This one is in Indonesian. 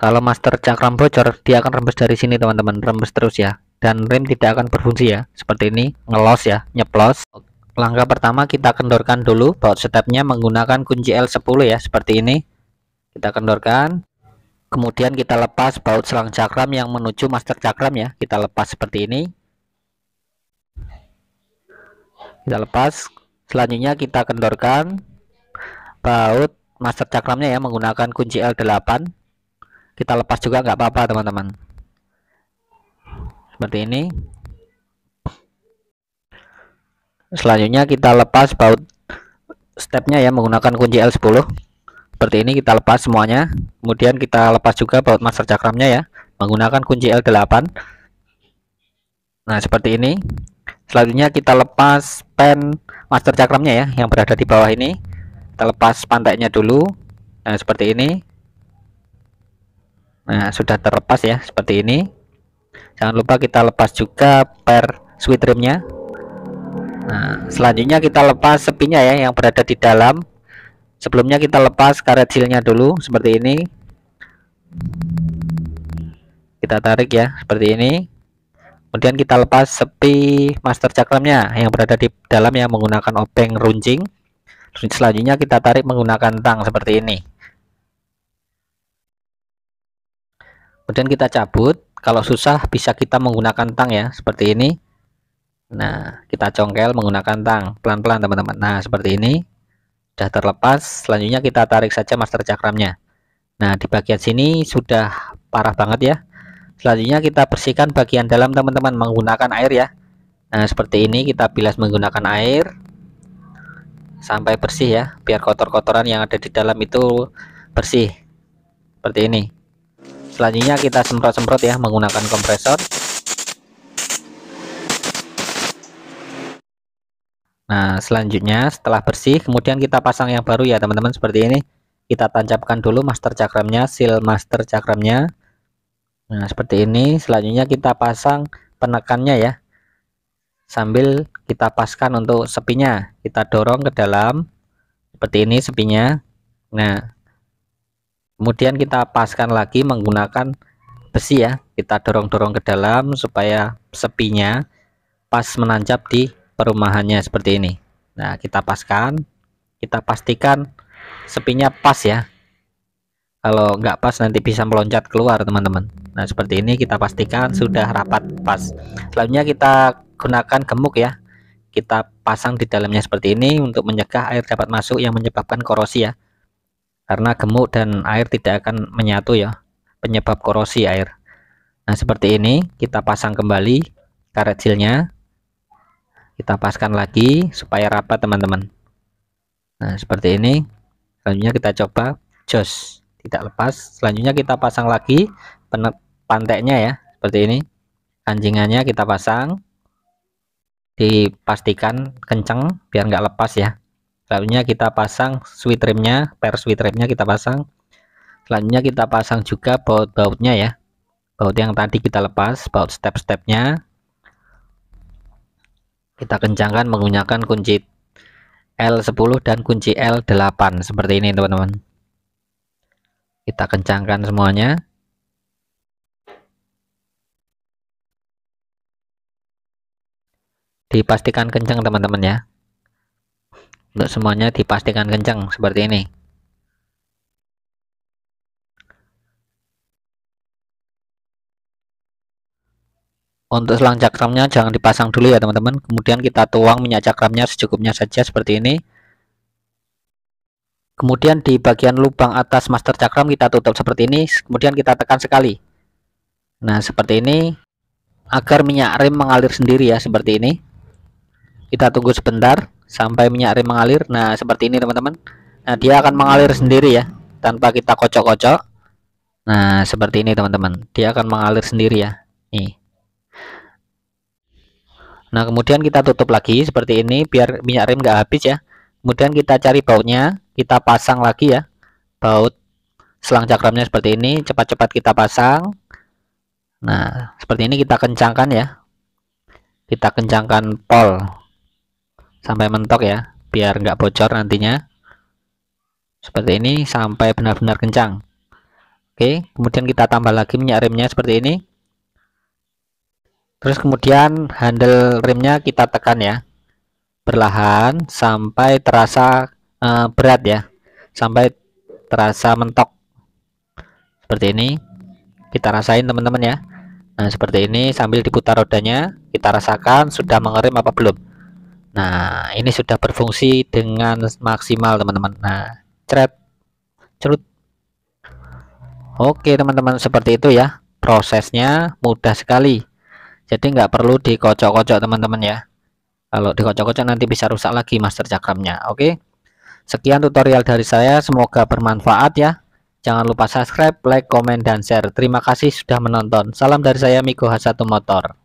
kalau master cakram bocor dia akan rembes dari sini teman-teman rembes terus ya dan rem tidak akan berfungsi ya seperti ini ngelos ya nyeplos langkah pertama kita kendorkan dulu baut stepnya menggunakan kunci L10 ya seperti ini kita kendorkan kemudian kita lepas baut selang cakram yang menuju master cakram ya kita lepas seperti ini kita lepas selanjutnya kita kendorkan baut master cakramnya ya menggunakan kunci L8 kita lepas juga nggak apa-apa teman-teman seperti ini selanjutnya kita lepas baut stepnya ya menggunakan kunci L10 seperti ini kita lepas semuanya kemudian kita lepas juga baut master cakramnya ya menggunakan kunci L8 nah seperti ini selanjutnya kita lepas pen master cakramnya ya yang berada di bawah ini kita lepas pantainya dulu nah seperti ini Nah, sudah terlepas ya seperti ini. Jangan lupa kita lepas juga per switch rimnya. Nah, selanjutnya kita lepas sepinya ya yang berada di dalam. Sebelumnya kita lepas karet silnya dulu seperti ini. Kita tarik ya seperti ini. Kemudian kita lepas sepi master cakramnya yang berada di dalam yang menggunakan obeng runcing. Selanjutnya kita tarik menggunakan tang seperti ini. kemudian kita cabut kalau susah bisa kita menggunakan tang ya seperti ini nah kita congkel menggunakan tang pelan-pelan teman-teman nah seperti ini sudah terlepas selanjutnya kita tarik saja master cakramnya nah di bagian sini sudah parah banget ya selanjutnya kita bersihkan bagian dalam teman-teman menggunakan air ya nah seperti ini kita bilas menggunakan air sampai bersih ya biar kotor-kotoran yang ada di dalam itu bersih seperti ini selanjutnya kita semprot-semprot ya menggunakan kompresor Nah, selanjutnya setelah bersih, kemudian kita pasang yang baru ya teman-teman seperti ini. Kita tancapkan dulu master cakramnya, seal master cakramnya. Nah, seperti ini. Selanjutnya kita pasang penekannya ya. Sambil kita paskan untuk sepinya. Kita dorong ke dalam. Seperti ini sepinya. Nah, kemudian kita paskan lagi menggunakan besi ya kita dorong-dorong ke dalam supaya sepinya pas menancap di perumahannya seperti ini nah kita paskan kita pastikan sepinya pas ya kalau nggak pas nanti bisa meloncat keluar teman-teman nah seperti ini kita pastikan sudah rapat pas selanjutnya kita gunakan gemuk ya kita pasang di dalamnya seperti ini untuk mencegah air dapat masuk yang menyebabkan korosi ya karena gemuk dan air tidak akan menyatu ya penyebab korosi air nah seperti ini kita pasang kembali karet silnya kita paskan lagi supaya rapat teman-teman nah seperti ini selanjutnya kita coba jos tidak lepas selanjutnya kita pasang lagi pantainya ya seperti ini kancingannya kita pasang dipastikan kenceng biar nggak lepas ya selanjutnya kita pasang sweet remnya per sweet remnya kita pasang selanjutnya kita pasang juga baut-bautnya ya baut yang tadi kita lepas baut step-stepnya kita kencangkan menggunakan kunci L10 dan kunci L8 seperti ini teman-teman kita kencangkan semuanya dipastikan kencang teman-teman ya untuk semuanya dipastikan kencang seperti ini untuk selang cakramnya jangan dipasang dulu ya teman-teman kemudian kita tuang minyak cakramnya secukupnya saja seperti ini kemudian di bagian lubang atas master cakram kita tutup seperti ini kemudian kita tekan sekali nah seperti ini agar minyak rem mengalir sendiri ya seperti ini kita tunggu sebentar sampai minyak rem mengalir. Nah, seperti ini teman-teman. Nah, dia akan mengalir sendiri ya, tanpa kita kocok-kocok. Nah, seperti ini teman-teman. Dia akan mengalir sendiri ya. Nih. Nah, kemudian kita tutup lagi seperti ini biar minyak rem nggak habis ya. Kemudian kita cari bautnya, kita pasang lagi ya. Baut selang cakramnya seperti ini, cepat-cepat kita pasang. Nah, seperti ini kita kencangkan ya. Kita kencangkan pol sampai mentok ya biar nggak bocor nantinya seperti ini sampai benar-benar kencang Oke kemudian kita tambah lagi minyak remnya seperti ini terus kemudian handle remnya kita tekan ya perlahan sampai terasa e, berat ya sampai terasa mentok seperti ini kita rasain teman-teman ya Nah seperti ini sambil diputar rodanya kita rasakan sudah mengerim apa belum Nah, ini sudah berfungsi dengan maksimal, teman-teman. Nah, cerut, Cerut. Oke, teman-teman, seperti itu ya. Prosesnya mudah sekali. Jadi nggak perlu dikocok-kocok, teman-teman ya. Kalau dikocok-kocok nanti bisa rusak lagi master cakramnya. Oke. Sekian tutorial dari saya, semoga bermanfaat ya. Jangan lupa subscribe, like, komen, dan share. Terima kasih sudah menonton. Salam dari saya Miko h Motor.